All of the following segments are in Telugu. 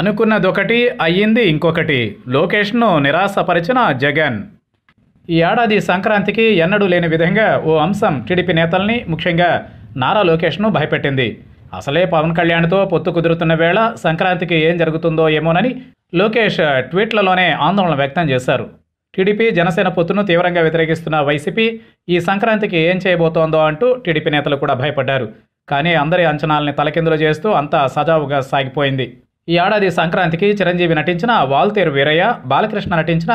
అనుకున్నదొకటి అయ్యింది ఇంకొకటి లోకేష్ను నిరాశపరిచిన జగన్ ఈ ఏడాది సంక్రాంతికి ఎన్నడూ లేని విధంగా ఓ అంశం టీడీపీ నేతల్ని ముఖ్యంగా నారా లోకేష్ను భయపెట్టింది అసలే పవన్ కళ్యాణ్తో పొత్తు కుదురుతున్న వేళ సంక్రాంతికి ఏం జరుగుతుందో ఏమోనని లోకేష్ ట్వీట్లలోనే ఆందోళన వ్యక్తం చేశారు టీడీపీ జనసేన పొత్తును తీవ్రంగా వ్యతిరేకిస్తున్న వైసీపీ ఈ సంక్రాంతికి ఏం చేయబోతోందో అంటూ టీడీపీ నేతలు కూడా భయపడ్డారు కానీ అందరి అంచనాలని తలకిందులు చేస్తూ అంతా సజావుగా సాగిపోయింది ఈ ఏడాది సంక్రాంతికి చిరంజీవి నటించిన వాల్తేరు వీరయ్య బాలకృష్ణ నటించిన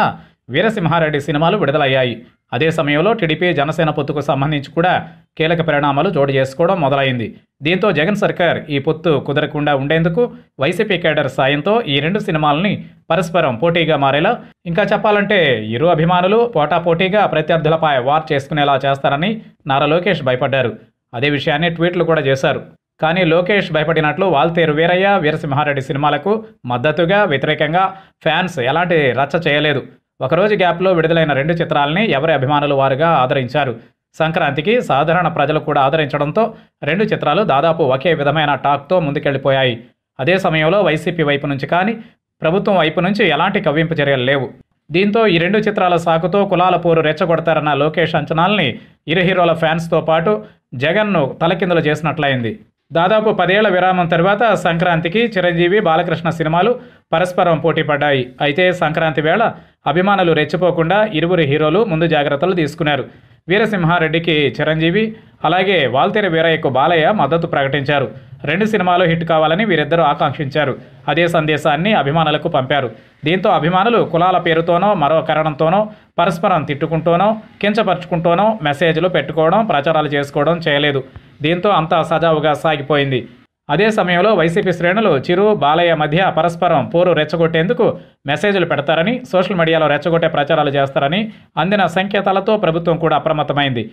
వీరసింహారెడ్డి సినిమాలు విడుదలయ్యాయి అదే సమయంలో టీడీపీ జనసేన పొత్తుకు సంబంధించి కూడా కీలక పరిణామాలు చోటు చేసుకోవడం మొదలైంది దీంతో జగన్ సర్కార్ ఈ పొత్తు కుదరకుండా ఉండేందుకు వైసీపీ కేడర్ సాయంతో ఈ రెండు సినిమాలని పరస్పరం పోటీగా మారేలా ఇంకా చెప్పాలంటే ఇరు అభిమానులు పోటాపోటీగా ప్రత్యర్థులపై వార్ చేసుకునేలా చేస్తారని నారా లోకేష్ భయపడ్డారు అదే విషయాన్ని ట్వీట్లు కూడా చేశారు కానీ లోకేష్ భయపడినట్లు వాల్తేరు వీరయ్య వీరసింహారెడ్డి సినిమాలకు మద్దతుగా వ్యతిరేకంగా ఫ్యాన్స్ ఎలాంటి రచ్చ చేయలేదు ఒకరోజు గ్యాప్లో విడుదలైన రెండు చిత్రాలని ఎవరి అభిమానులు వారుగా ఆదరించారు సంక్రాంతికి సాధారణ ప్రజలు కూడా ఆదరించడంతో రెండు చిత్రాలు దాదాపు ఒకే విధమైన టాక్తో ముందుకెళ్లిపోయాయి అదే సమయంలో వైసీపీ వైపు నుంచి కానీ ప్రభుత్వం వైపు నుంచి ఎలాంటి కవ్వింపు చర్యలు లేవు దీంతో ఈ రెండు చిత్రాల సాకుతో కులాల పోరు రెచ్చగొడతారన్న లోకేష్ అంచనాల్ని ఇరు హీరోల ఫ్యాన్స్తో పాటు జగన్ను తలకిందులు చేసినట్లయింది దాదాపు పదేళ్ల విరామం తర్వాత సంక్రాంతికి చిరంజీవి బాలకృష్ణ సినిమాలు పరస్పరం పోటీపడ్డాయి అయితే సంక్రాంతి వేళ అభిమానులు రెచ్చిపోకుండా ఇరువురు హీరోలు ముందు జాగ్రత్తలు తీసుకున్నారు వీరసింహారెడ్డికి చిరంజీవి అలాగే వాల్తేరి వీరయ్యకు బాలయ్య మద్దతు ప్రకటించారు రెండు సినిమాలు హిట్ కావాలని వీరిద్దరూ ఆకాంక్షించారు అదే సందేశాన్ని అభిమానులకు పంపారు దీంతో అభిమానులు కులాల పేరుతోనో మరో కారణంతోనో పరస్పరం తిట్టుకుంటూనో కించపరుచుకుంటూనో మెసేజ్లు పెట్టుకోవడం ప్రచారాలు చేసుకోవడం చేయలేదు దీంతో అంతా సజావుగా సాగిపోయింది అదే సమయంలో వైసీపీ శ్రేణులు చిరు బాలయ్య మధ్య పరస్పరం పోరు రెచ్చగొట్టేందుకు మెసేజ్లు పెడతారని సోషల్ మీడియాలో రెచ్చగొట్టే ప్రచారాలు చేస్తారని అందిన సంకేతాలతో ప్రభుత్వం కూడా అప్రమత్తమైంది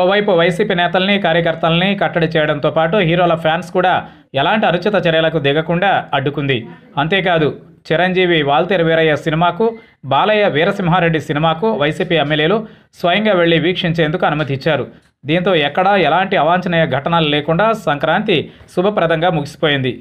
ఓవైపు వైసీపీ నేతల్ని కార్యకర్తల్ని కట్టడి చేయడంతో పాటు హీరోల ఫ్యాన్స్ కూడా ఎలాంటి అనుచిత చర్యలకు దిగకుండా అడ్డుకుంది అంతేకాదు చిరంజీవి వాల్తేరు వీరయ్య సినిమాకు బాలయ్య వీరసింహారెడ్డి సినిమాకు వైసీపీ ఎమ్మెల్యేలు స్వయంగా వెళ్లి వీక్షించేందుకు అనుమతి ఇచ్చారు దీంతో ఎక్కడా ఎలాంటి అవాంఛనీయ ఘటనలు లేకుండా సంక్రాంతి శుభప్రదంగా ముగిసిపోయింది